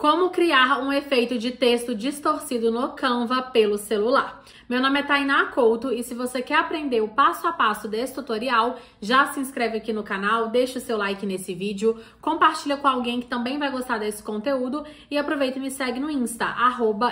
Como criar um efeito de texto distorcido no Canva pelo celular. Meu nome é Tainá Couto e se você quer aprender o passo a passo desse tutorial, já se inscreve aqui no canal, deixa o seu like nesse vídeo, compartilha com alguém que também vai gostar desse conteúdo e aproveita e me segue no Insta,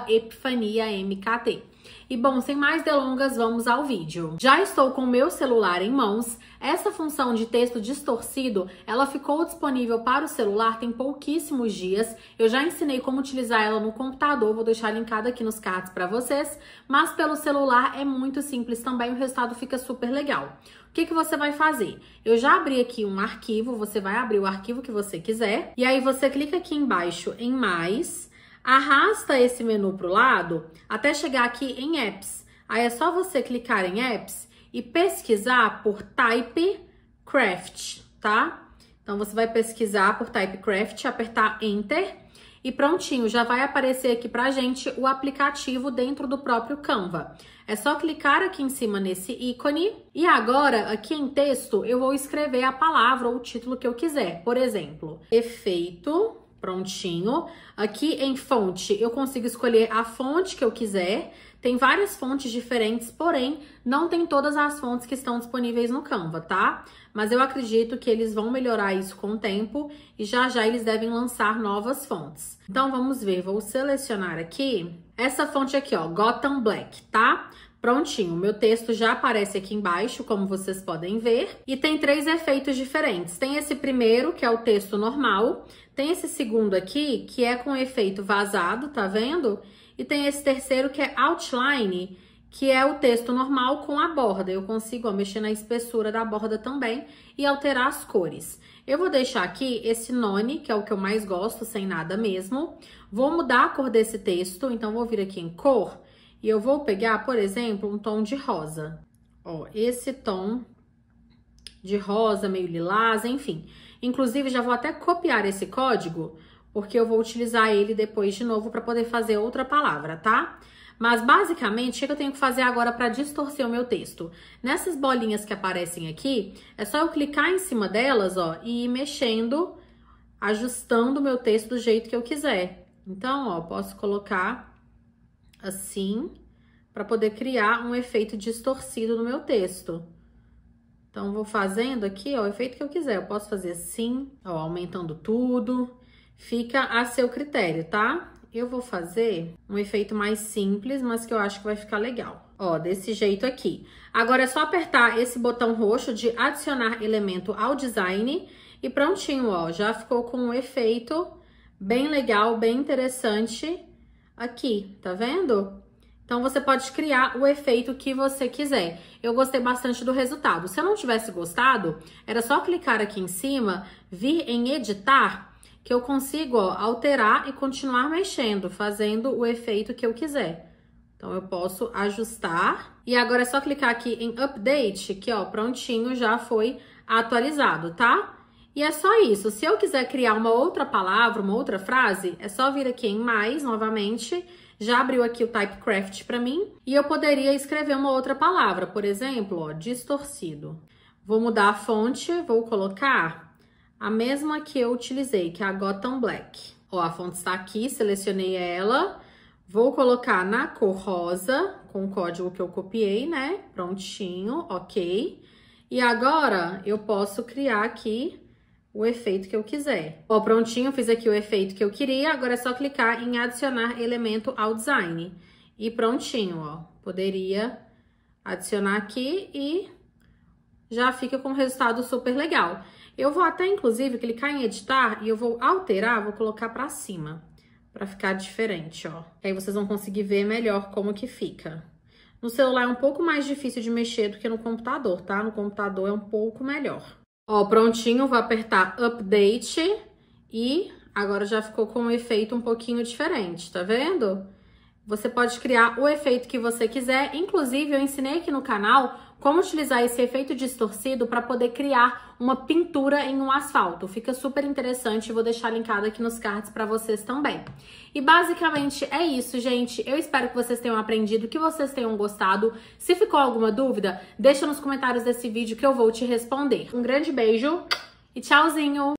epifaniamkt. E bom, sem mais delongas, vamos ao vídeo. Já estou com o meu celular em mãos. Essa função de texto distorcido, ela ficou disponível para o celular tem pouquíssimos dias. Eu já ensinei como utilizar ela no computador, vou deixar linkado aqui nos cards para vocês, mas pelo celular é muito simples também, o resultado fica super legal. O que, que você vai fazer? Eu já abri aqui um arquivo, você vai abrir o arquivo que você quiser, e aí você clica aqui embaixo em mais, Arrasta esse menu para o lado até chegar aqui em Apps. Aí é só você clicar em Apps e pesquisar por Type Craft, tá? Então você vai pesquisar por Type Craft, apertar Enter e prontinho, já vai aparecer aqui pra gente o aplicativo dentro do próprio Canva. É só clicar aqui em cima nesse ícone e agora aqui em texto eu vou escrever a palavra ou o título que eu quiser. Por exemplo, efeito Prontinho. Aqui em fonte, eu consigo escolher a fonte que eu quiser. Tem várias fontes diferentes, porém, não tem todas as fontes que estão disponíveis no Canva, tá? Mas eu acredito que eles vão melhorar isso com o tempo e já já eles devem lançar novas fontes. Então, vamos ver. Vou selecionar aqui essa fonte aqui, ó, Gotham Black, tá? Prontinho, meu texto já aparece aqui embaixo, como vocês podem ver, e tem três efeitos diferentes. Tem esse primeiro, que é o texto normal, tem esse segundo aqui, que é com efeito vazado, tá vendo? E tem esse terceiro, que é outline, que é o texto normal com a borda. Eu consigo ó, mexer na espessura da borda também e alterar as cores. Eu vou deixar aqui esse none, que é o que eu mais gosto, sem nada mesmo. Vou mudar a cor desse texto, então vou vir aqui em cor e eu vou pegar, por exemplo, um tom de rosa. Ó, esse tom de rosa, meio lilás, enfim. Inclusive, já vou até copiar esse código, porque eu vou utilizar ele depois de novo para poder fazer outra palavra, tá? Mas, basicamente, o que eu tenho que fazer agora para distorcer o meu texto? Nessas bolinhas que aparecem aqui, é só eu clicar em cima delas, ó, e ir mexendo, ajustando o meu texto do jeito que eu quiser. Então, ó, posso colocar assim, para poder criar um efeito distorcido no meu texto. Então, vou fazendo aqui, ó, o efeito que eu quiser. Eu posso fazer assim, ó, aumentando tudo. Fica a seu critério, tá? Eu vou fazer um efeito mais simples, mas que eu acho que vai ficar legal. Ó, desse jeito aqui. Agora é só apertar esse botão roxo de adicionar elemento ao design e prontinho, ó. Já ficou com um efeito bem legal, bem interessante aqui, tá vendo? Então, você pode criar o efeito que você quiser. Eu gostei bastante do resultado. Se eu não tivesse gostado, era só clicar aqui em cima, vir em editar, que eu consigo ó, alterar e continuar mexendo, fazendo o efeito que eu quiser. Então, eu posso ajustar. E agora é só clicar aqui em update, que ó, prontinho, já foi atualizado, tá? E é só isso. Se eu quiser criar uma outra palavra, uma outra frase, é só vir aqui em mais novamente. Já abriu aqui o Typecraft para mim e eu poderia escrever uma outra palavra, por exemplo, ó, distorcido. Vou mudar a fonte, vou colocar a mesma que eu utilizei, que é a Gotham Black. Ó, a fonte está aqui, selecionei ela. Vou colocar na cor rosa, com o código que eu copiei, né? Prontinho, ok. E agora, eu posso criar aqui o efeito que eu quiser. Ó, prontinho, fiz aqui o efeito que eu queria, agora é só clicar em adicionar elemento ao design. E prontinho, ó, poderia adicionar aqui e já fica com um resultado super legal. Eu vou até, inclusive, clicar em editar e eu vou alterar, vou colocar pra cima, pra ficar diferente, ó. Aí vocês vão conseguir ver melhor como que fica. No celular é um pouco mais difícil de mexer do que no computador, tá? No computador é um pouco melhor. Ó, prontinho, vou apertar Update e agora já ficou com um efeito um pouquinho diferente, tá vendo? Você pode criar o efeito que você quiser, inclusive eu ensinei aqui no canal como utilizar esse efeito distorcido para poder criar uma pintura em um asfalto. Fica super interessante, vou deixar linkado aqui nos cards para vocês também. E basicamente é isso, gente. Eu espero que vocês tenham aprendido, que vocês tenham gostado. Se ficou alguma dúvida, deixa nos comentários desse vídeo que eu vou te responder. Um grande beijo e tchauzinho!